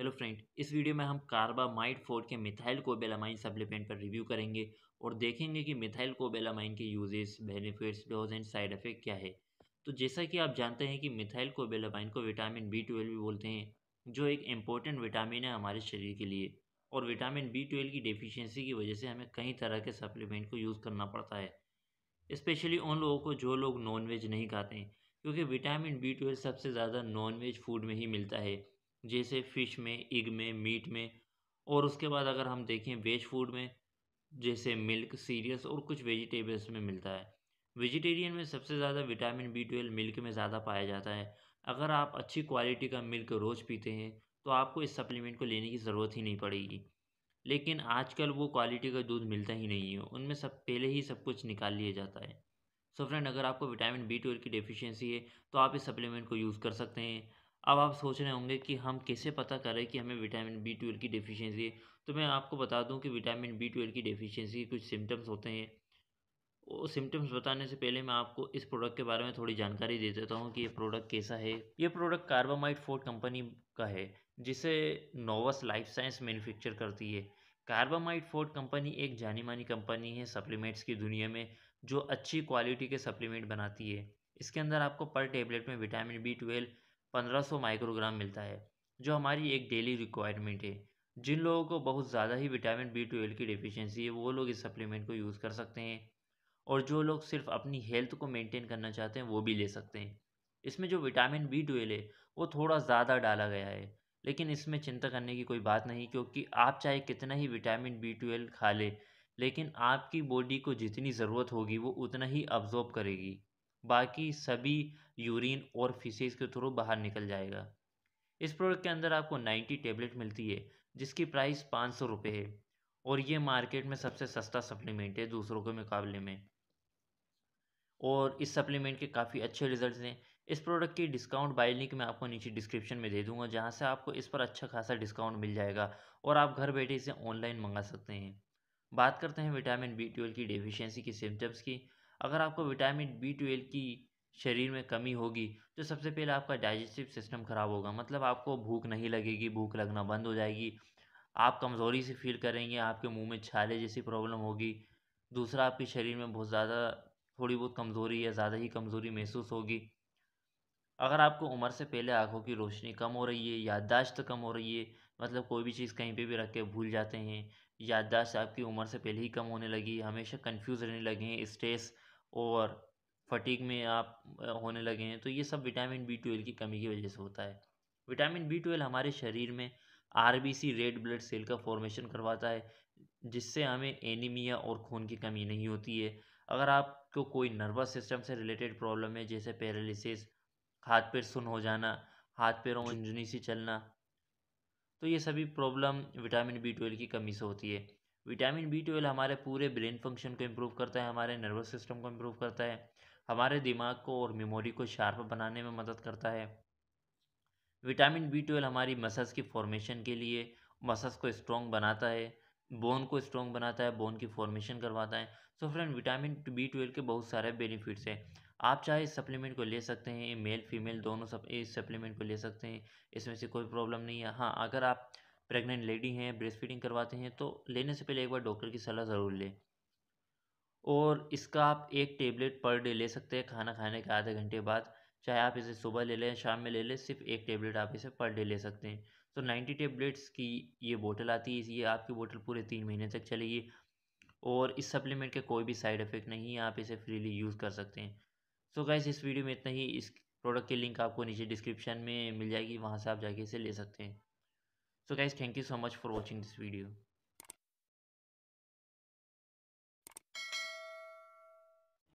hello friend इस video में हम कार्बामाइड फोर के मिथाइल कोबेलामाइन सप्लीमेंट पर रिव्यू करेंगे और देखेंगे कि मिथाइल कोबेलामाइन के uses benefits dose and side effect क्या है तो जैसा कि आप जानते हैं कि मिथाइल कोबेलामाइन को विटामिन बी ट्वेल्व भी बोलते हैं जो एक इम्पोर्टेंट विटामिन है हमारे शरीर के लिए और विटामिन बी ट्वेल्व की डिफिशेंसी की वजह से हमें कई तरह के सप्लीमेंट को यूज़ करना पड़ता है स्पेशली उन लोगों को जो लोग नॉनवेज नहीं खाते हैं क्योंकि विटामिन बी ट्वेल्व सबसे ज़्यादा नॉनवेज फूड में ही मिलता है जैसे फ़िश में इग में मीट में और उसके बाद अगर हम देखें वेज फूड में जैसे मिल्क सीरियल्स और कुछ वेजिटेबल्स में मिलता है वेजिटेरियन में सबसे ज़्यादा विटामिन बी ट्वेल्व मिल्क में ज़्यादा पाया जाता है अगर आप अच्छी क्वालिटी का मिल्क रोज़ पीते हैं तो आपको इस सप्लीमेंट को लेने की ज़रूरत ही नहीं पड़ेगी लेकिन आजकल वो क्वालिटी का दूध मिलता ही नहीं है उनमें सब पहले ही सब कुछ निकाल लिया जाता है सो फ्रेंड अगर आपको विटामिन बी ट्वेल्व की डेफिशिएंसी है तो आप इस सप्लीमेंट को यूज़ कर सकते हैं अब आप सोच रहे होंगे कि हम कैसे पता करें कि हमें विटामिन बी ट्वेल्व की डिफिशियंसी है तो मैं आपको बता दूं कि विटामिन बी ट्वेल्व की डिफिशियंसी के कुछ सिम्टम्स होते हैं वो सिम्टम्स बताने से पहले मैं आपको इस प्रोडक्ट के बारे में थोड़ी जानकारी दे देता हूँ कि ये प्रोडक्ट कैसा है ये प्रोडक्ट कार्बामाइट फोर्ड कंपनी का है जिसे नोवस लाइफ साइंस मैन्युफैक्चर करती है कार्बामाइट फोर्ड कंपनी एक जानी मानी कंपनी है सप्लीमेंट्स की दुनिया में जो अच्छी क्वालिटी के सप्लीमेंट बनाती है इसके अंदर आपको पर टेबलेट में विटामिन बी ट्वेल्व 1500 माइक्रोग्राम मिलता है जो हमारी एक डेली रिक्वायरमेंट है जिन लोगों को बहुत ज़्यादा ही विटामिन बी ट्वेल्व की डिफिशेंसी है वो लोग इस सप्लीमेंट को यूज़ कर सकते हैं और जो लोग सिर्फ अपनी हेल्थ को मेंटेन करना चाहते हैं वो भी ले सकते हैं इसमें जो विटामिन बी ट्वेल्व है वो थोड़ा ज़्यादा डाला गया है लेकिन इसमें चिंता करने की कोई बात नहीं क्योंकि आप चाहे कितना ही विटामिन बी ट्वेल्व खा ले लेकिन आपकी बॉडी को जितनी ज़रूरत होगी वो उतना ही अब्जॉर्ब करेगी बाकी सभी यूरिन और फिशेज के थ्रू बाहर निकल जाएगा इस प्रोडक्ट के अंदर आपको 90 टेबलेट मिलती है जिसकी प्राइस पाँच सौ रुपये है और ये मार्केट में सबसे सस्ता सप्लीमेंट है दूसरों के मुकाबले में और इस सप्लीमेंट के काफ़ी अच्छे रिजल्ट हैं इस प्रोडक्ट की डिस्काउंट बाई लिंक मैं आपको नीचे डिस्क्रिप्शन में दे दूंगा जहाँ से आपको इस पर अच्छा खासा डिस्काउंट मिल जाएगा और आप घर बैठे इसे ऑनलाइन मंगा सकते हैं बात करते हैं विटामिन बी ट्वेल्व की डेफिशिएंसी की सिम्टम्स की अगर आपको विटामिन बी ट्वेल्व की शरीर में कमी होगी तो सबसे पहले आपका डाइजेस्टिव सिस्टम ख़राब होगा मतलब आपको भूख नहीं लगेगी भूख लगना बंद हो जाएगी आप कमज़ोरी से फील करेंगे आपके मुंह में छाले जैसी प्रॉब्लम होगी दूसरा आपके शरीर में बहुत ज़्यादा थोड़ी बहुत कमज़ोरी या ज़्यादा ही कमज़ोरी महसूस होगी अगर आपको उम्र से पहले आँखों की रोशनी कम हो रही है याददाश्त कम हो रही है मतलब कोई भी चीज़ कहीं पर भी रख के भूल जाते हैं याददाश्त आपकी उम्र से पहले ही कम होने लगी हमेशा कन्फ्यूज़ रहने लगे हैं स्ट्रेस और फटीक में आप होने लगे हैं तो ये सब विटामिन बी ट्वेल्व की कमी की वजह से होता है विटामिन बी ट्वेल्व हमारे शरीर में R B C red blood cell का फॉर्मेशन करवाता है जिससे हमें एनीमिया और खून की कमी नहीं होती है अगर आपको कोई नर्वस सिस्टम से रिलेटेड प्रॉब्लम है जैसे पैरालिसिस हाथ पैर सुन हो जाना हाथ पैरों में झुंझुनी सी चलना तो ये सभी प्रॉब्लम विटामिन बी ट्वेल्व की कमी से होती है विटामिन बी ट्वेल्व हमारे पूरे ब्रेन फंक्शन को इम्प्रूव करता है हमारे नर्वस सिस्टम को इम्प्रूव करता है हमारे दिमाग को और मेमोरी को शार्प बनाने में मदद करता है विटामिन बी ट्वेल्व हमारी मसल्स की फॉर्मेशन के लिए मसल्स को स्ट्रॉन्ग बनाता है बोन को स्ट्रॉन्ग बनाता है बोन की फॉर्मेशन करवाता है so friend vitamin B twelve के बहुत सारे बेनिफिट्स हैं आप चाहे इस सप्लीमेंट को ले सकते हैं मेल फीमेल दोनों सब इस सप्लीमेंट को ले सकते हैं इसमें से कोई प्रॉब्लम नहीं है हाँ अगर आप प्रेग्नेंट लेडी हैं ब्रेस्ट फीडिंग करवाते हैं तो लेने से पहले एक बार डॉक्टर की सलाह ज़रूर लें और इसका आप एक टेबलेट पर डे ले सकते हैं खाना खाने के आधे घंटे बाद चाहे आप इसे सुबह ले लें शाम में ले लें सिर्फ एक टेबलेट आप इसे पर डे ले सकते हैं तो नाइन्टी टेबलेट्स की ये बोतल आती है ये आपकी बोतल पूरे तीन महीने तक चलेगी और इस सप्लीमेंट के कोई भी साइड इफ़ेक्ट नहीं है आप इसे फ्रीली यूज़ कर सकते हैं सो so इस वीडियो में इतना ही इस प्रोडक्ट की लिंक आपको नीचे डिस्क्रिप्शन में मिल जाएगी वहाँ से आप जाके इसे ले सकते हैं so guys thank you so much for watching this video